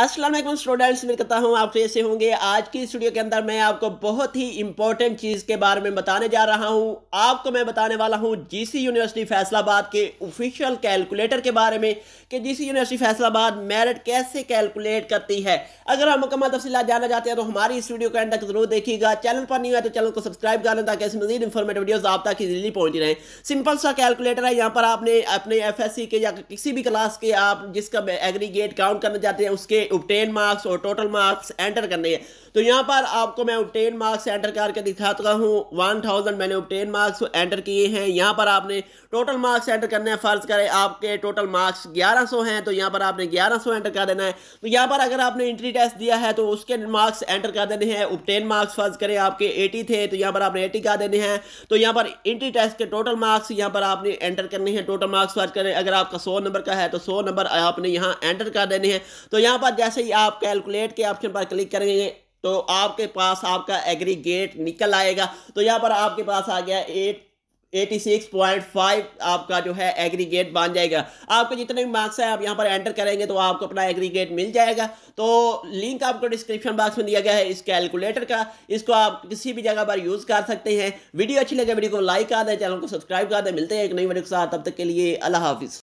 Aslam students मैं करता हूँ आप कैसे होंगे आज की स्टूडियो के अंदर मैं आपको बहुत ही इंपॉर्टेंट चीज़ के बारे में बताने जा रहा हूँ आपको मैं बताने वाला हूँ जीसी यूनिवर्सिटी फैसलाबाद के ऑफिशियल कैलकुलेटर के बारे में कि जीसी यूनिवर्सिटी फैसलाबाद मेरिट कैसे कैलकुलेट करती है अगर आप मुकम्मल तफसीला जानना चाहते हैं तो हमारी इस को के अंदर जरूर देखिएगा चैनल पर नहीं है तो चैनल को सब्सक्राइब कर लें ताकि ऐसे मजीद इंफॉर्मेटिव वीडियोज़ आप तक इजीली पहुँच रहे सिंपल सा कैलकुलेटर है यहाँ पर आपने अपने एफ के या किसी भी क्लास के आप जिसका एग्रीगेट काउंट करना चाहते हैं उसके उपटेन मार्क्स और टोटल मार्क्स एंटर करने हैं तो यहाँ पर आपको मैं उपटेन मार्क्स एंटर करके दिखाता हूँ वन थाउजेंड मैंने उपटेन मार्क्स एंटर किए हैं यहाँ पर आपने टोटल मार्क्स एंटर करने हैं फ़र्ज़ करें आपके टोटल मार्क्स ग्यारह सौ हैं तो यहाँ पर आपने ग्यारह सौ एंटर कर देना है तो यहाँ पर अगर आपने इंट्री टेस्ट दिया है तो उसके मार्क्स एंटर कर देने हैं उपटेन मार्क्स फ़र्ज़ करें आपके एटी थे तो यहाँ पर आपने एटी कर देने हैं तो यहाँ पर इंट्री टेस्ट के टोटल मार्क्स यहाँ पर आपने एंटर करने हैं टोटल मार्क्स फर्ज करें अगर आपका सौ नंबर का है तो सौ नंबर आपने यहाँ एंटर कर देने हैं तो यहाँ पर जैसे ही आप कैलकुलेट के ऑप्शन पर क्लिक करेंगे तो आपके पास आपका एग्रीगेट निकल आएगा तो यहाँ पर आपके पास आ गया एट 86.5 आपका जो है एग्रीगेट बन जाएगा आपके जितने भी मार्क्स हैं आप यहाँ पर एंटर करेंगे तो आपको अपना एग्रीगेट मिल जाएगा तो लिंक आपको डिस्क्रिप्शन बॉक्स में दिया गया है इस कैलकुलेटर का इसको आप किसी भी जगह पर यूज़ कर सकते हैं वीडियो अच्छी लगे वीडियो को लाइक कर दें चैनल को सब्सक्राइब कर दें मिलते हैं एक नई वीडियो के साथ तब तक के लिए अल्लाह हाफिज़